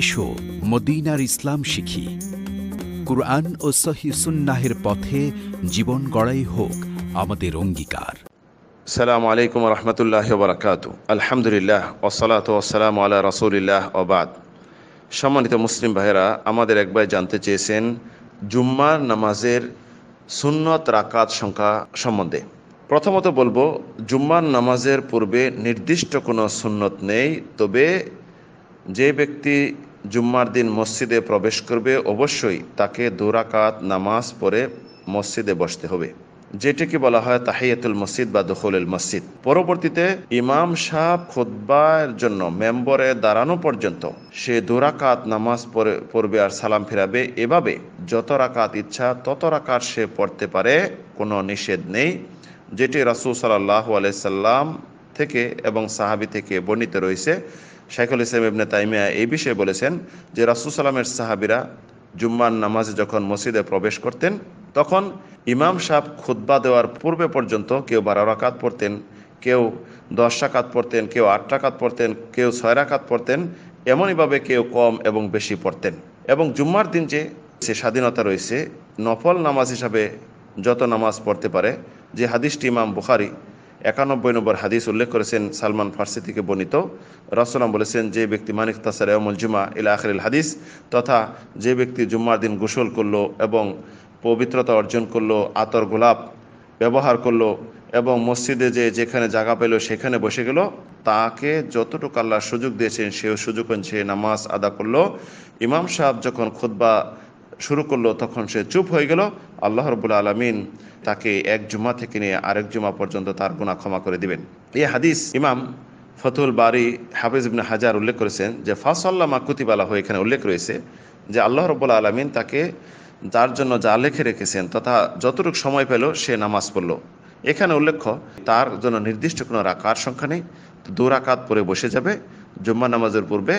এসো মদিনার ইসলাম শিখি কুরআন ও সহি সুন্নাহের পথে জীবন গড়াই হোক আমাদের অঙ্গীকার সালাম আলাইকুম রহমতুল্লাহ বরাকাত আলহামদুলিল্লাহ ওসলাত ওসালাম আল্লাহ রসুলিল্লাহ ওবাদ সম্মানিত মুসলিম ভাইয়েরা আমাদের একবার জানতে চেয়েছেন জুম্মার নামাজের সুন্নত রাকাত সংখ্যা সম্বন্ধে প্রথমত বলবো জুম্মার নামাজের পূর্বে নির্দিষ্ট কোনো সুন্নত নেই তবে যে ব্যক্তি জুম্মার দিন মসজিদে প্রবেশ করবে অবশ্যই তাকে দুরাকাত নামাজ পড়ে মসজিদে বসতে হবে যেটিকে বলা হয় তাহিয়াতুল মসজিদ বা দখলুল মসজিদ পরবর্তীতে ইমাম সাহ খোদ্বার জন্য মেম্বরে দাঁড়ানো পর্যন্ত সে দুরাকাত নামাজ পড়ে পড়বে আর সালাম ফেরাবে এভাবে যত রাকাত ইচ্ছা তত রাকাত সে পড়তে পারে কোনো নিষেধ নেই যেটি রাসুল সাল্লাহ আলাইসাল্লাম থেকে এবং সাহাবি থেকে বর্ণিত রয়েছে শেখুল ইসলাম ইবনে তাইমিয়া এই বিষয়ে বলেছেন যে সালামের সাহাবিরা জুম্মান নামাজে যখন মসজিদে প্রবেশ করতেন তখন ইমাম সাহ খুদ্া দেওয়ার পূর্বে পর্যন্ত কেউ বারো রাকাত পড়তেন কেউ দশ রাকাত পড়তেন কেউ আট রাকাত পড়তেন কেউ ছয় রাকাত পড়তেন এমনইভাবে কেউ কম এবং বেশি পড়তেন এবং জুম্মার দিন যে সে স্বাধীনতা রয়েছে নফল নামাজ হিসাবে যত নামাজ পড়তে পারে যে হাদিসটি ইমাম বুখারি একানব্বই নম্বর হাদিস উল্লেখ করেছেন সালমান ফার্সি থেকে বর্ণিত রসলাম বলেছেন যে ব্যক্তি মানিক তাসার এমল জুমা ইলা আখরিল হাদিস তথা যে ব্যক্তি জুম্মার দিন গোসল করলো এবং পবিত্রতা অর্জন করলো আতর গোলাপ ব্যবহার করলো এবং মসজিদে যে যেখানে জায়গা পেল সেখানে বসে গেল তাকে যতটুকু আল্লাহ সুযোগ দিয়েছেন সেও সুযোগ সে নামাজ আদা করলো ইমাম সাহেব যখন খুদ্া শুরু করলো তখন সে চুপ হয়ে গেল আল্লাহ রবুল আলমিন তাকে এক জুমা থেকে নিয়ে আরেক জুমা পর্যন্ত তার গুণা ক্ষমা করে দিবেন এই হাদিস ইমাম ফতুল বারি হাফিজ ইবনে হাজার উল্লেখ করেছেন যে ফাসল্লামা কুতিবালা হয়ে এখানে উল্লেখ রয়েছে যে আল্লাহ রব্বুল আলমিন তাকে যার জন্য যা লেখে রেখেছেন তথা যতটুকু সময় পেল সে নামাজ পড়ল এখানে উল্লেখ্য তার জন্য নির্দিষ্ট কোনো রাকার সংখ্যা নেই দু রাকাত পরে বসে যাবে জুম্মা নামাজের পূর্বে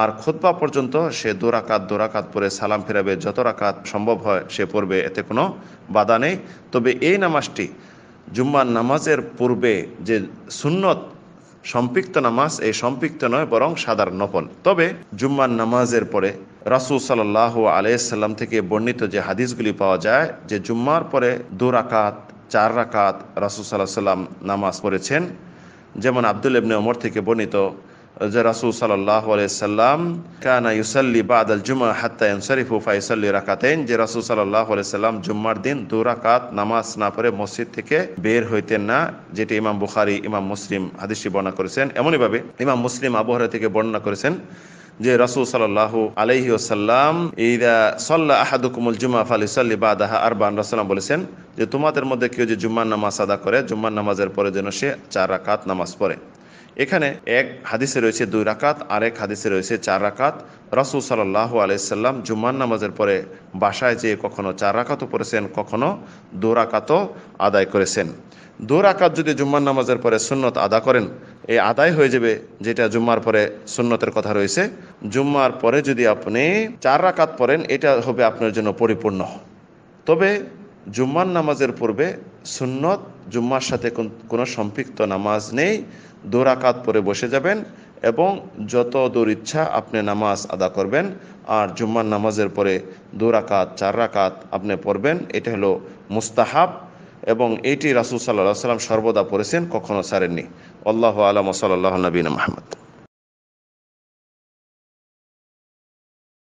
আর খোদবা পর্যন্ত সে দোরাকাত দোরাকাত পরে সালাম ফেরাবে যত রাকাত সম্ভব হয় সে পড়বে এতে কোনো বাধা নেই তবে এই নামাজটি জুম্মার নামাজের পূর্বে যে সুন্নত সম্পৃক্ত নামাজ এই সম্পৃক্ত নয় বরং সাধারণ নফল তবে জুম্মার নামাজের পরে রাসুল সাল্লাহ আলাইসাল্লাম থেকে বর্ণিত যে হাদিসগুলি পাওয়া যায় যে জুম্মার পরে দু রাকাত চার রাকাত রাসুল সাল্লাহ সাল্লাম নামাজ পড়েছেন যেমন আবদুল ইবনে ওমর থেকে বর্ণিত যে রাসুল সাল্লাহ সাল্লাম কানা ইউসাল্লি বাদ আল জুমা হাত্তা ইনসারিফু ফাইসাল্লি রাকাতেন যে রাসুল সাল্লাহ সাল্লাম জুম্মার দিন দু রাকাত নামাজ না পড়ে মসজিদ থেকে বের হইতেন না যেটি ইমাম বুখারি ইমাম মুসলিম হাদিসি বর্ণনা করেছেন এমনইভাবে ইমাম মুসলিম আবহাওয়া থেকে বর্ণনা করেছেন যে রাসুল সাল্লাহ আলাইহি ওসাল্লাম ইদা সাল্লাহ আহাদুকুমুল জুমা বা বাদাহা আরবান রাসাল্লাম বলেছেন যে তোমাদের মধ্যে কেউ যে জুম্মার নামাজ আদা করে জুম্মার নামাজের পরে যেন সে চার রাকাত নামাজ পড়ে এখানে এক হাদিসে রয়েছে দুই রাকাত আরেক হাদিসে রয়েছে চার রাকাত রাসুল সাল্লাহ আলাইসাল্লাম জুম্মান নামাজের পরে বাসায় যেয়ে কখনো চার রাকাতও পড়েছেন কখনো দু রাকাতও আদায় করেছেন দু রাকাত যদি জুম্মান নামাজের পরে সুন্নত আদা করেন এই আদায় হয়ে যাবে যেটা জুম্মার পরে সুন্নতের কথা রয়েছে জুম্মার পরে যদি আপনি চার রাকাত পড়েন এটা হবে আপনার জন্য পরিপূর্ণ তবে জুম্মান নামাজের পূর্বে সুন্নত জুম্মার সাথে কোনো সম্পৃক্ত নামাজ নেই দৌড়াকাত পরে বসে যাবেন এবং যত দূর ইচ্ছা আপনি নামাজ আদা করবেন আর জুম্মার নামাজের পরে দৌড়াকাত চার রাকাত আপনি পড়বেন এটা হলো মুস্তাহাব এবং এটি রাসুল সাল্লাহ সাল্লাম সর্বদা পড়েছেন কখনো ছাড়েননি আল্লাহ আলম সাল্লাহ নবীন মাহমুদ